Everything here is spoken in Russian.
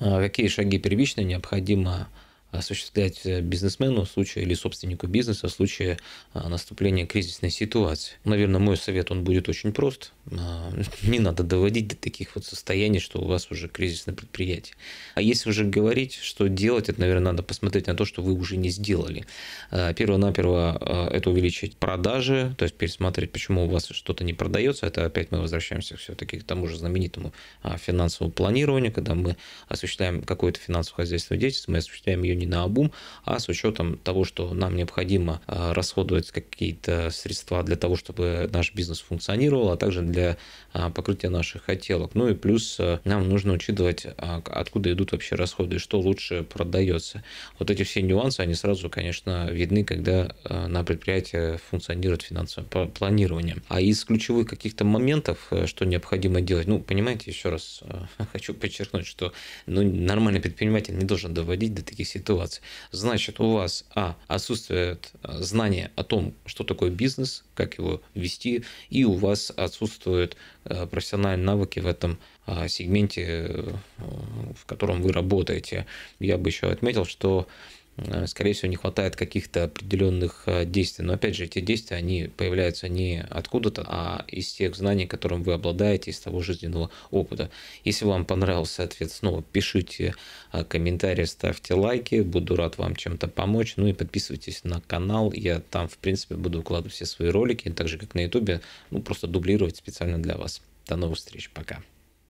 Э, какие шаги первичные необходимо осуществлять э, бизнесмену в случае или собственнику бизнеса в случае э, наступления кризисной ситуации. Наверное, мой совет, он будет очень прост. А, не надо доводить до таких вот состояний, что у вас уже кризисное предприятие. А если уже говорить, что делать, это, наверное, надо посмотреть на то, что вы уже не сделали. А, перво-наперво а, это увеличить продажи, то есть пересмотреть, почему у вас что-то не продается. Это опять мы возвращаемся все-таки к тому же знаменитому финансовому планированию, когда мы осуществляем какое то финансово хозяйство деятельность, мы осуществляем ее не на обум, а с учетом того, что нам необходимо э, расходовать какие-то средства для того, чтобы наш бизнес функционировал, а также для э, покрытия наших хотелок. Ну и плюс э, нам нужно учитывать, откуда идут вообще расходы, что лучше продается. Вот эти все нюансы, они сразу, конечно, видны, когда на предприятии функционирует финансовое планирование. А из ключевых каких-то моментов, что необходимо делать, ну, понимаете, еще раз хочу подчеркнуть, что ну, нормальный предприниматель не должен доводить до таких ситуаций, мотивации. Значит, у вас, а, отсутствует а, знание о том, что такое бизнес, как его вести, и у вас отсутствуют э, профессиональные навыки в этом а, сегменте, э, в котором вы работаете. Я бы еще отметил, что Э, скорее всего, не хватает каких-то определенных э, действий. Но опять же, эти действия, они появляются не откуда-то, а из тех знаний, которым вы обладаете, из того жизненного опыта. Если вам понравился ответ, снова ну, пишите э, комментарии, ставьте лайки, буду рад вам чем-то помочь. Ну и подписывайтесь на канал, я там, в принципе, буду укладывать все свои ролики, так же, как на ютубе, ну просто дублировать специально для вас. До новых встреч, пока.